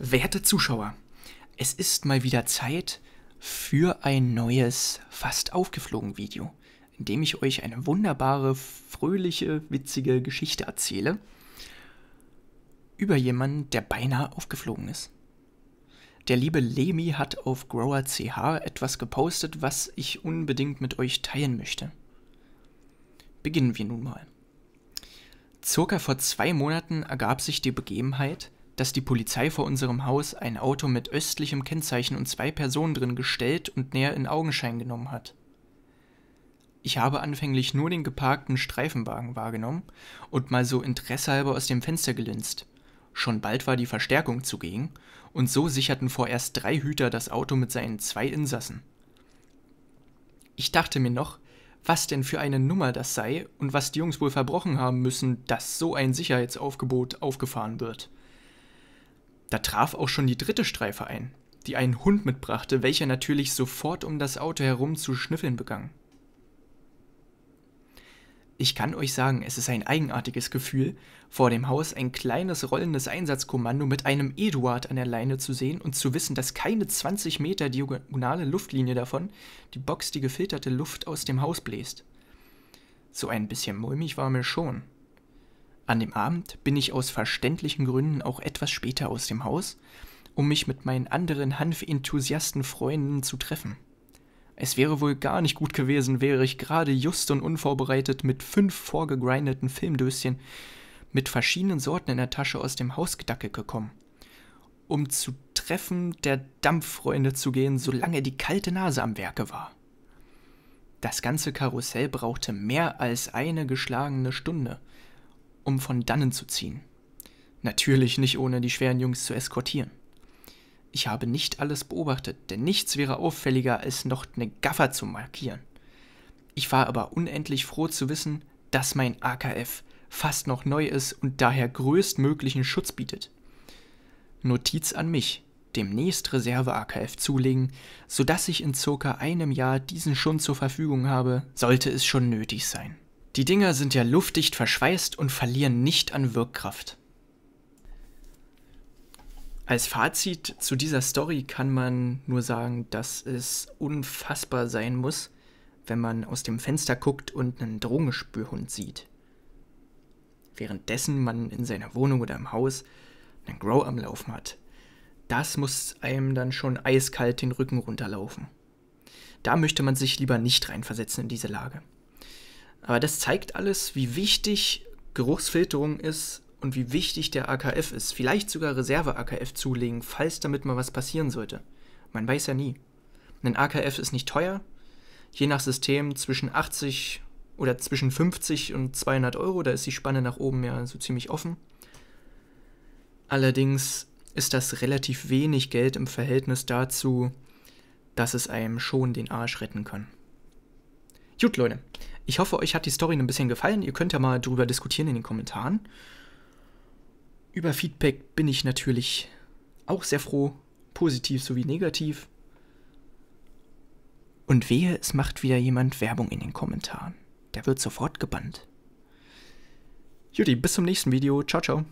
Werte Zuschauer, es ist mal wieder Zeit für ein neues Fast aufgeflogen Video, in dem ich euch eine wunderbare, fröhliche, witzige Geschichte erzähle über jemanden, der beinahe aufgeflogen ist. Der liebe Lemi hat auf GrowerCH etwas gepostet, was ich unbedingt mit euch teilen möchte. Beginnen wir nun mal. Circa vor zwei Monaten ergab sich die Begebenheit, dass die Polizei vor unserem Haus ein Auto mit östlichem Kennzeichen und zwei Personen drin gestellt und näher in Augenschein genommen hat. Ich habe anfänglich nur den geparkten Streifenwagen wahrgenommen und mal so interessehalber aus dem Fenster gelinst. Schon bald war die Verstärkung zugegen, und so sicherten vorerst drei Hüter das Auto mit seinen zwei Insassen. Ich dachte mir noch, was denn für eine Nummer das sei und was die Jungs wohl verbrochen haben müssen, dass so ein Sicherheitsaufgebot aufgefahren wird. Da traf auch schon die dritte Streife ein, die einen Hund mitbrachte, welcher natürlich sofort um das Auto herum zu schnüffeln begann. Ich kann euch sagen, es ist ein eigenartiges Gefühl, vor dem Haus ein kleines rollendes Einsatzkommando mit einem Eduard an der Leine zu sehen und zu wissen, dass keine 20 Meter diagonale Luftlinie davon die Box die gefilterte Luft aus dem Haus bläst. So ein bisschen mulmig war mir schon. An dem Abend bin ich aus verständlichen Gründen auch etwas später aus dem Haus, um mich mit meinen anderen Hanf-Enthusiasten-Freunden zu treffen. Es wäre wohl gar nicht gut gewesen, wäre ich gerade just und unvorbereitet mit fünf vorgegrindeten Filmdöschen mit verschiedenen Sorten in der Tasche aus dem Hausgedacke gekommen, um zu Treffen der Dampffreunde zu gehen, solange die kalte Nase am Werke war. Das ganze Karussell brauchte mehr als eine geschlagene Stunde – um von dannen zu ziehen. Natürlich nicht ohne die schweren Jungs zu eskortieren. Ich habe nicht alles beobachtet, denn nichts wäre auffälliger, als noch eine Gaffer zu markieren. Ich war aber unendlich froh zu wissen, dass mein AKF fast noch neu ist und daher größtmöglichen Schutz bietet. Notiz an mich, demnächst Reserve-AKF zulegen, sodass ich in circa einem Jahr diesen schon zur Verfügung habe, sollte es schon nötig sein. Die Dinger sind ja luftdicht verschweißt und verlieren nicht an Wirkkraft. Als Fazit zu dieser Story kann man nur sagen, dass es unfassbar sein muss, wenn man aus dem Fenster guckt und einen Drogengespürhund sieht. Währenddessen man in seiner Wohnung oder im Haus einen Grow am Laufen hat. Das muss einem dann schon eiskalt den Rücken runterlaufen. Da möchte man sich lieber nicht reinversetzen in diese Lage. Aber das zeigt alles, wie wichtig Geruchsfilterung ist und wie wichtig der AKF ist. Vielleicht sogar Reserve-AKF zulegen, falls damit mal was passieren sollte. Man weiß ja nie. Ein AKF ist nicht teuer, je nach System zwischen 80 oder zwischen 50 und 200 Euro, da ist die Spanne nach oben ja so ziemlich offen. Allerdings ist das relativ wenig Geld im Verhältnis dazu, dass es einem schon den Arsch retten kann. Gut, Leute. Ich hoffe, euch hat die Story ein bisschen gefallen. Ihr könnt ja mal drüber diskutieren in den Kommentaren. Über Feedback bin ich natürlich auch sehr froh, positiv sowie negativ. Und wehe, es macht wieder jemand Werbung in den Kommentaren. Der wird sofort gebannt. Juti, bis zum nächsten Video. Ciao, ciao.